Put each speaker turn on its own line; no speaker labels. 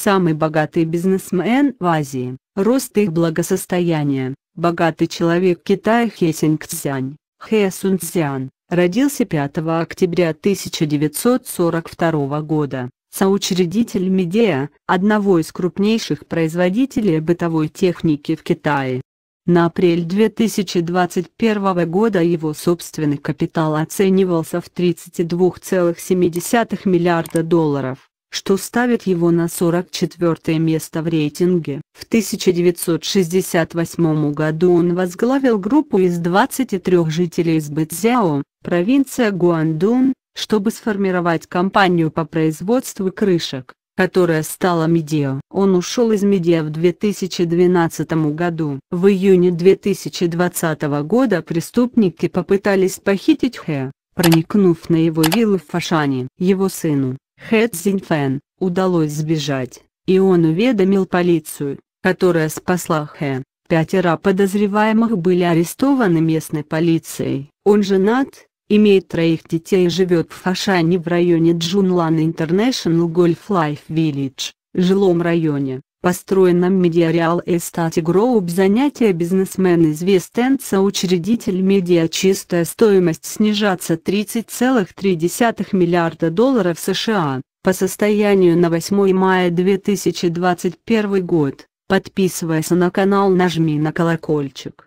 самый богатый бизнесмен в Азии. Рост их благосостояния. Богатый человек Китая Хе Сингцзянь, Хе Цзян, родился 5 октября 1942 года, соучредитель Медея, одного из крупнейших производителей бытовой техники в Китае. На апрель 2021 года его собственный капитал оценивался в 32,7 миллиарда долларов что ставит его на 44 место в рейтинге. В 1968 году он возглавил группу из 23 жителей из Бэцзяо, провинция Гуандун, чтобы сформировать компанию по производству крышек, которая стала Медиа. Он ушел из Медиа в 2012 году. В июне 2020 года преступники попытались похитить Хэ проникнув на его виллу в Фашане. Его сыну, Хэ Цзиньфэн удалось сбежать, и он уведомил полицию, которая спасла Хэ. Пятеро подозреваемых были арестованы местной полицией. Он женат, имеет троих детей и живет в Фашане в районе Джунлан International Golf Life Village, жилом районе. По стройном Медиареал Эстати Гроуп занятия бизнесмен известенца учредитель медиа чистая стоимость снижаться 30,3 миллиарда долларов США, по состоянию на 8 мая 2021 год. Подписывайся на канал нажми на колокольчик.